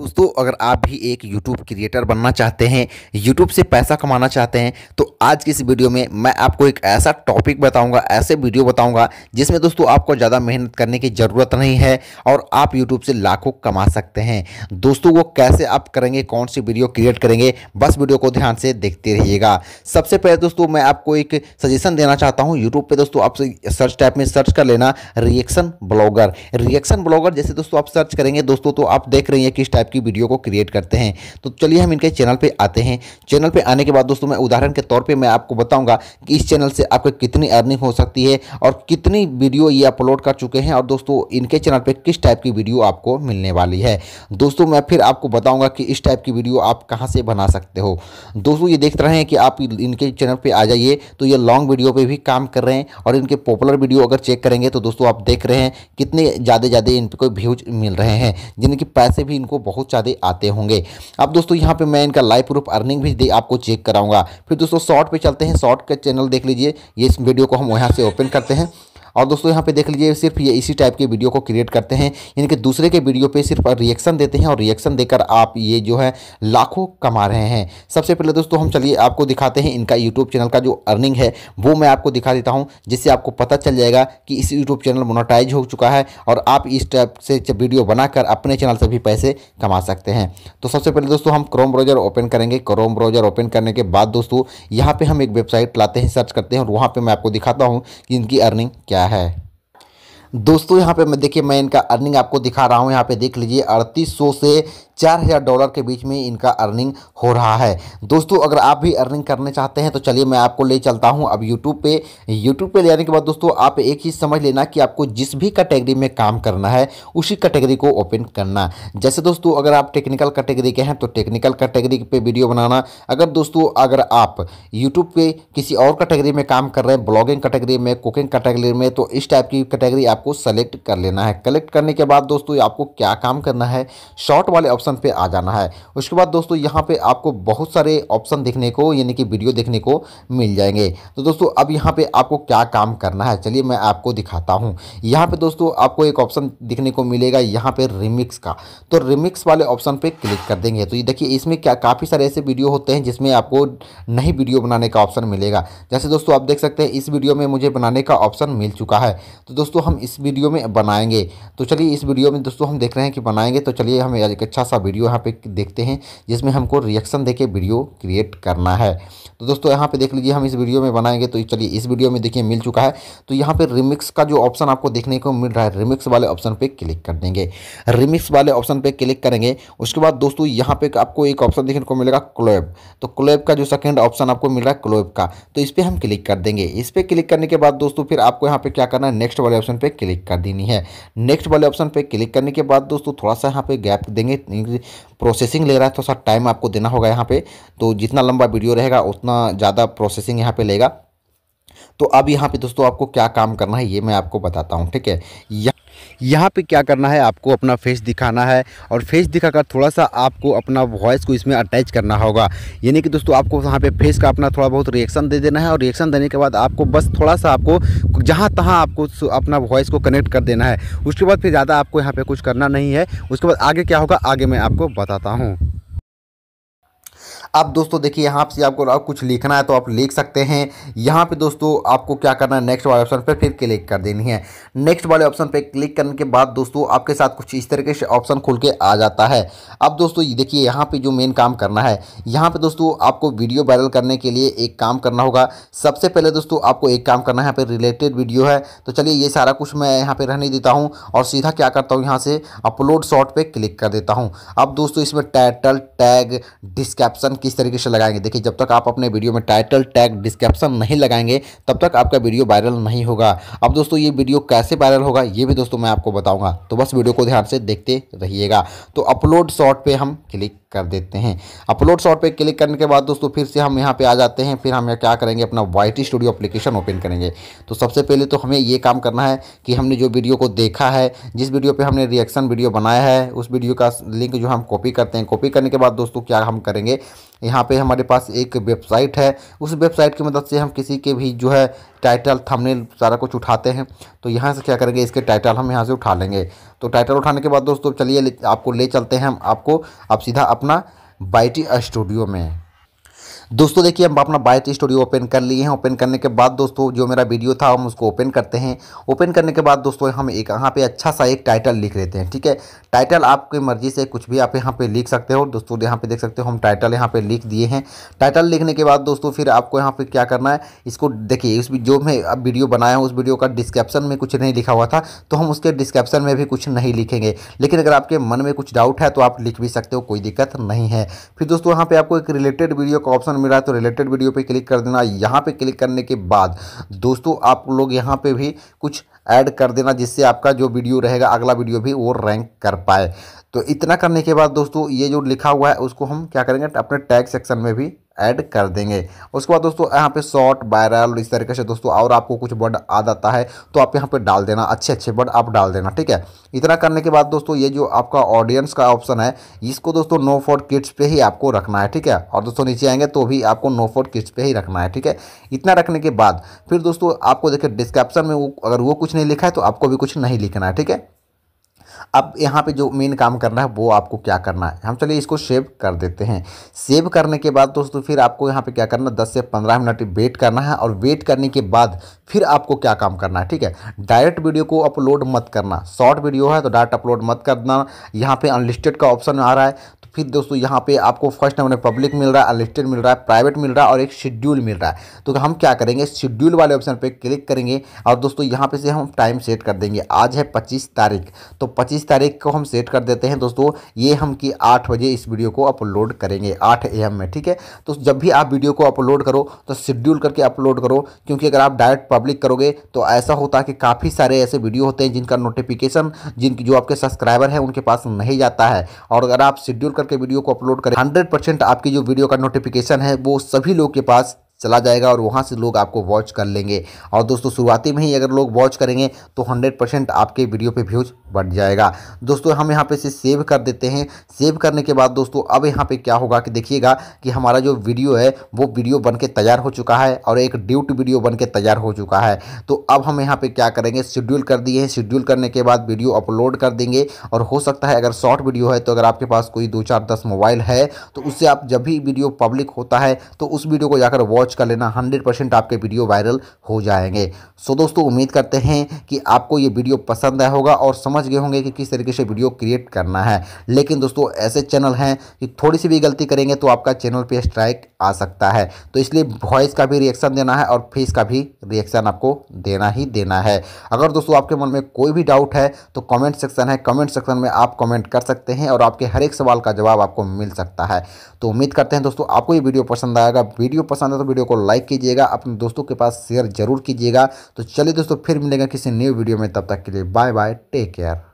दोस्तों अगर आप भी एक YouTube क्रिएटर बनना चाहते हैं YouTube से पैसा कमाना चाहते हैं तो आज की इस वीडियो में मैं आपको एक ऐसा टॉपिक बताऊंगा ऐसे वीडियो बताऊंगा जिसमें दोस्तों आपको ज़्यादा मेहनत करने की ज़रूरत नहीं है और आप YouTube से लाखों कमा सकते हैं दोस्तों वो कैसे आप करेंगे कौन सी वीडियो क्रिएट करेंगे बस वीडियो को ध्यान से देखते रहिएगा सबसे पहले दोस्तों मैं आपको एक सजेशन देना चाहता हूँ यूट्यूब पर दोस्तों आप सर्च टाइप में सर्च कर लेना रिएक्शन ब्लॉगर रिएक्शन ब्लॉगर जैसे दोस्तों आप सर्च करेंगे दोस्तों तो आप देख रही हैं किस टाइप की वीडियो को क्रिएट करते हैं तो चलिए हम इनके चैनल पर आते हैं चैनल पर आने के बाद दोस्तों मैं उदाहरण के तौर पर मैं आपको बताऊँगा कि इस चैनल से आपको कितनी अर्निंग हो सकती है और कितनी वीडियो ये अपलोड कर चुके हैं और दोस्तों इनके चैनल पर किस टाइप की वीडियो आपको मिलने वाली है दोस्तों मैं फिर आपको बताऊंगा कि इस टाइप की वीडियो आप कहां से बना सकते हो दोस्तों ये देख रहे हैं कि आप इनके चैनल पर आ जाइए तो ये लॉन्ग वीडियो पर भी काम कर रहे हैं और इनके पॉपुलर वीडियो अगर चेक करेंगे तो दोस्तों आप देख रहे हैं कितने ज़्यादा ज़्यादा इन पर कोई व्यूज मिल रहे हैं जिनके पैसे भी इनको बहुत बहुत ज़्यादा आते होंगे अब दोस्तों यहाँ पर मैं इनका लाइव प्रूफ अर्निंग भी आपको चेक कराऊंगा फिर दोस्तों शॉर्ट पर चलते हैं शॉर्ट का चैनल देख लीजिए ये इस वीडियो को हम यहाँ से ओपन करते हैं और दोस्तों यहाँ पे देख लीजिए सिर्फ ये इसी टाइप के वीडियो को क्रिएट करते हैं यानी कि दूसरे के वीडियो पे सिर्फ रिएक्शन देते हैं और रिएक्शन देकर आप ये जो है लाखों कमा रहे हैं सबसे पहले दोस्तों हम चलिए आपको दिखाते हैं इनका यूट्यूब चैनल का जो अर्निंग है वो मैं आपको दिखा देता हूँ जिससे आपको पता चल जाएगा कि इस यूट्यूब चैनल मोनोटाइज हो चुका है और आप इस टाइप से वीडियो बनाकर अपने चैनल से भी पैसे कमा सकते हैं तो सबसे पहले दोस्तों हम क्रोम ब्राउजर ओपन करेंगे क्रोम ब्राउजर ओपन करने के बाद दोस्तों यहाँ पर हम एक वेबसाइट लाते हैं सर्च करते हैं और वहाँ पर मैं आपको दिखाता हूँ कि इनकी अर्निंग क्या गया है दोस्तों यहाँ पे मैं देखिए मैं इनका अर्निंग आपको दिखा रहा हूँ यहाँ पे देख लीजिए अड़तीस सौ से चार हज़ार डॉलर के बीच में इनका अर्निंग हो रहा है दोस्तों अगर आप भी अर्निंग करने चाहते हैं तो चलिए मैं आपको ले चलता हूँ अब यूट्यूब पे यूट्यूब पे ले के बाद दोस्तों आप एक चीज़ समझ लेना कि आपको जिस भी कैटेगरी में काम करना है उसी कैटेगरी को ओपन करना जैसे दोस्तों अगर आप टेक्निकल कैटेगरी के हैं तो टेक्निकल कैटेगरी पर वीडियो बनाना अगर दोस्तों अगर आप यूट्यूब पर किसी और कैटेगरी में काम कर रहे हैं ब्लॉगिंग कैटेगरी में कुकिंग कैटेगरी में तो इस टाइप की कैटेगरी आपको सेलेक्ट कर लेना है कलेक्ट करने के बाद दोस्तों आपको क्या काम करना है शॉर्ट वाले ऑप्शन ऑप्शन पे आ जाना है उसके बाद दोस्तों यहाँ पे आपको बहुत सारे ऑप्शन देखने को यानी कि वीडियो देखने को मिल जाएंगे तो दोस्तों अब यहाँ पे आपको क्या काम करना है चलिए मैं आपको दिखाता हूँ यहाँ पे दोस्तों आपको एक ऑप्शन दिखने को मिलेगा यहाँ पे रिमिक्स का तो रिमिक्स वाले ऑप्शन पर क्लिक कर देंगे तो ये देखिए इसमें क्या काफ़ी सारे ऐसे वीडियो होते हैं जिसमें आपको नई वीडियो बनाने का ऑप्शन मिलेगा जैसे दोस्तों आप देख सकते हैं इस वीडियो में मुझे बनाने का ऑप्शन मिल चुका है तो दोस्तों हम इस वीडियो में बनाएंगे तो चलिए इस वीडियो में दोस्तों हम देख रहे हैं कि बनाएंगे तो चलिए हम एक अच्छा सा का वीडियो यहाँ पे देखते हैं जिसमें हमको रिएक्शन देके वीडियो क्रिएट करना है तो दोस्तों यहाँ पे देख लीजिए हम इस वीडियो में बनाएंगे तो चलिए इस वीडियो में देखिए मिल चुका है तो यहाँ पे रिमिक्स का जो ऑप्शन आपको देखने को मिल रहा है रिमिक्स वाले ऑप्शन पर क्लिक कर देंगे रिमिक्स वाले ऑप्शन पर क्लिक करेंगे उसके बाद दोस्तों यहाँ पर आपको एक ऑप्शन देखने को मिलेगा क्लोब तो क्लोब का जो सेकेंड ऑप्शन आपको मिल रहा है क्लोब का तो इस पर हम क्लिक कर देंगे इस पर क्लिक करने के बाद दोस्तों फिर आपको यहाँ पर क्या करना है नेक्स्ट वाले ऑप्शन पर क्लिक कर देनी है नेक्स्ट वाले ऑप्शन पर क्लिक करने के बाद दोस्तों थोड़ा सा यहाँ पे गैप देंगे प्रोसेसिंग ले रहा है थोड़ा तो सा टाइम आपको देना होगा यहाँ पे तो जितना लंबा वीडियो रहेगा उतना ज़्यादा प्रोसेसिंग यहाँ पे लेगा तो अब यहाँ पे दोस्तों आपको क्या काम करना है ये मैं आपको बताता हूँ ठीक है यहाँ यहाँ पे क्या करना है आपको अपना फेस दिखाना है और फेस दिखाकर थोड़ा सा आपको अपना वॉइस को इसमें अटैच करना होगा यानी कि दोस्तों आपको वहाँ पे फेस का अपना थोड़ा बहुत रिएक्शन दे देना है और रिएक्शन देने के बाद आपको बस थोड़ा सा आपको जहाँ तहाँ आपको अपना वॉइस को कनेक्ट कर देना है उसके बाद फिर ज़्यादा आपको यहाँ पर कुछ करना नहीं है उसके बाद आगे क्या होगा आगे मैं आपको बताता हूँ अब दोस्तों देखिए यहाँ से आपको कुछ लिखना है तो आप लिख सकते हैं यहाँ पे दोस्तों आपको क्या करना है नेक्स्ट वाले ऑप्शन पर फिर क्लिक कर देनी है नेक्स्ट वाले ऑप्शन पर क्लिक करने के बाद दोस्तों आपके साथ कुछ इस तरीके से ऑप्शन खुल के आ जाता है अब दोस्तों देखिए यहाँ पर जो मेन काम करना है यहाँ पर दोस्तों आपको वीडियो वायरल करने के लिए एक काम करना होगा सबसे पहले दोस्तों आपको एक काम करना है यहाँ पर रिलेटेड वीडियो है तो चलिए ये सारा कुछ मैं यहाँ पर रहने देता हूँ और सीधा क्या करता हूँ यहाँ से अपलोड शॉर्ट पर क्लिक कर देता हूँ अब दोस्तों इसमें टाइटल टैग डिस्क्रिप्शन किस तरीके से लगाएंगे देखिए जब तक आप अपने वीडियो में टाइटल टैग डिस्क्रिप्शन नहीं लगाएंगे तब तक आपका वीडियो वायरल नहीं होगा अब दोस्तों ये वीडियो कैसे वायरल होगा ये भी दोस्तों मैं आपको बताऊंगा तो बस वीडियो को ध्यान से देखते रहिएगा तो अपलोड शॉर्ट पर हम क्लिक कर देते हैं अपलोड शॉर्ट पे क्लिक करने के बाद दोस्तों फिर से हम यहाँ पे आ जाते हैं फिर हम यहाँ क्या करेंगे अपना Y T studio application open करेंगे तो सबसे पहले तो हमें ये काम करना है कि हमने जो वीडियो को देखा है जिस वीडियो पर हमने रिएक्शन वीडियो बनाया है उस वीडियो का लिंक जो हम कॉपी करते हैं कॉपी करने के बाद दोस्तों क्या हम करेंगे यहाँ पर हमारे पास एक वेबसाइट है उस वेबसाइट की मदद से हम किसी के भी जो है टाइटल थंबनेल सारा कुछ उठाते हैं तो यहाँ से क्या करेंगे इसके टाइटल हम यहाँ से उठा लेंगे तो टाइटल उठाने के बाद दोस्तों चलिए आपको ले चलते हैं हम आपको आप सीधा अपना बाइटी स्टूडियो में दोस्तों देखिए हम अपना बाइट स्टूडियो ओपन कर लिए हैं ओपन करने के बाद दोस्तों जो मेरा वीडियो था हम उसको ओपन करते हैं ओपन करने के बाद दोस्तों हम एक यहाँ पे अच्छा सा एक टाइटल लिख लेते हैं ठीक है टाइटल आपकी मर्जी से कुछ भी आप यहाँ पे लिख सकते हो दोस्तों यहाँ पे देख सकते हो हम टाइटल यहाँ पे लिख दिए हैं टाइटल लिखने के बाद दोस्तों फिर आपको यहाँ पे क्या करना है इसको देखिए उस जो मैं अब वीडियो बनाया हूँ उस वीडियो का डिस्क्रिप्शन में कुछ नहीं लिखा हुआ था तो हम उसके डिस्क्रिप्शन में भी कुछ नहीं लिखेंगे लेकिन अगर आपके मन में कुछ डाउट है तो आप लिख भी सकते हो कोई दिक्कत नहीं है फिर दोस्तों यहाँ पे आपको एक रिलेटेड वीडियो का ऑप्शन मिल रहा है तो रिलेटेड वीडियो पे क्लिक कर देना यहाँ पे क्लिक करने के बाद दोस्तों आप लोग यहाँ पे भी कुछ ऐड कर देना जिससे आपका जो वीडियो रहेगा अगला वीडियो भी वो रैंक कर पाए तो इतना करने के बाद दोस्तों ये जो लिखा हुआ है उसको हम क्या करेंगे अपने टैग सेक्शन में भी ऐड कर देंगे उसके बाद दोस्तों यहाँ पे शॉर्ट वायरल इस तरीके से दोस्तों और आपको कुछ वर्ड आ जाता है तो आप यहाँ पे डाल देना अच्छे अच्छे वर्ड आप डाल देना ठीक है इतना करने के बाद दोस्तों ये जो आपका ऑडियंस का ऑप्शन है इसको दोस्तों नो फॉर किड्स पे ही आपको रखना है ठीक है और दोस्तों नीचे आएंगे तो भी आपको नो फॉर किड्स पर ही रखना है ठीक है इतना रखने के बाद फिर दोस्तों आपको देखिए डिस्क्रिप्शन में वो अगर वो कुछ नहीं लिखा है तो आपको भी कुछ नहीं लिखना है ठीक है अब यहाँ पे जो मेन काम करना है वो आपको क्या करना है हम चलिए इसको सेव कर देते हैं सेव करने के बाद दोस्तों फिर आपको यहाँ पे क्या करना दस से पंद्रह मिनट वेट करना है और वेट करने के बाद फिर आपको क्या काम करना है ठीक है डायरेक्ट वीडियो को अपलोड मत करना शॉर्ट वीडियो है तो डायरेक्ट अपलोड मत करना यहाँ पर अनलिस्टेड का ऑप्शन आ रहा है तो फिर दोस्तों यहाँ पर आपको फर्स्ट नंबर में पब्लिक मिल रहा है अनलिस्टेड मिल रहा है प्राइवेट मिल रहा है और एक शेड्यूल मिल रहा है तो हम क्या करेंगे शेड्यूल वाले ऑप्शन पर क्लिक करेंगे और दोस्तों यहाँ पे से हम टाइम सेट कर देंगे आज है पच्चीस तारीख तो पच्चीस बीस तारीख को हम सेट कर देते हैं दोस्तों ये हम कि आठ बजे इस वीडियो को अपलोड करेंगे आठ ए में ठीक है तो जब भी आप वीडियो को अपलोड करो तो शेड्यूल करके अपलोड करो क्योंकि अगर आप डायरेक्ट पब्लिक करोगे तो ऐसा होता है कि काफ़ी सारे ऐसे वीडियो होते हैं जिनका नोटिफिकेशन जिनकी जो आपके सब्सक्राइबर हैं उनके पास नहीं जाता है और अगर आप शेड्यूल करके वीडियो को अपलोड करें हंड्रेड आपकी जो वीडियो का नोटिफिकेशन है वो सभी लोग के पास चला जाएगा और वहाँ से लोग आपको वॉच कर लेंगे और दोस्तों शुरुआती में ही अगर लोग वॉच करेंगे तो हंड्रेड परसेंट आपके वीडियो पे व्यूज बढ़ जाएगा दोस्तों हम यहाँ पे इसे सेव कर देते हैं सेव करने के बाद दोस्तों अब यहाँ पे क्या होगा कि देखिएगा कि हमारा जो वीडियो है वो वीडियो बन के तैयार हो चुका है और एक ड्यूट वीडियो बन के तैयार हो चुका है तो अब हम यहाँ पर क्या करेंगे शेड्यूल कर दिए हैं शेड्यूल करने के बाद वीडियो अपलोड कर देंगे और हो सकता है अगर शॉर्ट वीडियो है तो अगर आपके पास कोई दो चार दस मोबाइल है तो उससे आप जब भी वीडियो पब्लिक होता है तो उस वीडियो को जाकर वॉच वॉच कर लेना हंड्रेड परसेंट आपके वीडियो वायरल हो जाएंगे सो दोस्तों उम्मीद करते हैं कि आपको ये वीडियो पसंद आया होगा और समझ गए होंगे कि किस तरीके से वीडियो क्रिएट करना है लेकिन दोस्तों ऐसे चैनल हैं कि थोड़ी सी भी गलती करेंगे तो आपका चैनल पर स्ट्राइक आ सकता है तो इसलिए वॉइस का भी रिएक्शन देना है और फेस का भी रिएक्शन आपको देना ही देना है अगर दोस्तों आपके मन में कोई भी डाउट है तो कमेंट सेक्शन है कमेंट सेक्शन में आप कमेंट कर सकते हैं और आपके हर एक सवाल का जवाब आपको मिल सकता है तो उम्मीद करते हैं दोस्तों आपको ये वीडियो पसंद आएगा वीडियो पसंद है तो वीडियो वीडियो को लाइक कीजिएगा अपने दोस्तों के पास शेयर जरूर कीजिएगा तो चलिए दोस्तों फिर मिलेगा किसी न्यू वीडियो में तब तक के लिए बाय बाय टेक केयर